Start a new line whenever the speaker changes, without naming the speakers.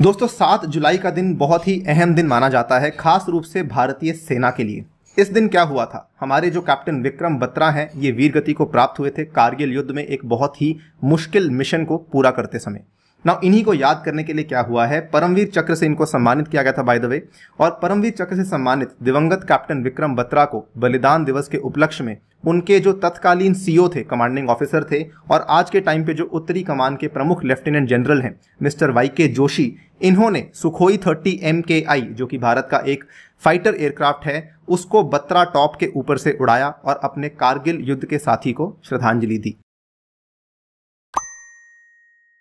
दोस्तों सात जुलाई का दिन बहुत ही अहम दिन माना जाता है खास रूप से भारतीय सेना के लिए इस दिन क्या हुआ था हमारे जो कैप्टन विक्रम बत्रा हैं ये वीरगति को प्राप्त हुए थे कारगिल युद्ध में एक बहुत ही मुश्किल मिशन को पूरा करते समय नाउ इन्हीं को याद करने के लिए क्या हुआ है परमवीर चक्र से इनको सम्मानित किया गया था बाय द वे और परमवीर चक्र से सम्मानित दिवंगत कैप्टन विक्रम बत्रा को बलिदान दिवस के उपलक्ष्य में उनके जो तत्कालीन सीओ e थे कमांडिंग ऑफिसर थे और आज के टाइम पे जो उत्तरी कमान के प्रमुख लेफ्टिनेंट जनरल हैं मिस्टर वाई के जोशी इन्होंने सुखोई थर्टी एम के आई जो कि भारत का एक फाइटर एयरक्राफ्ट है उसको बत्रा टॉप के ऊपर से उड़ाया और अपने कारगिल युद्ध के साथी को श्रद्धांजलि दी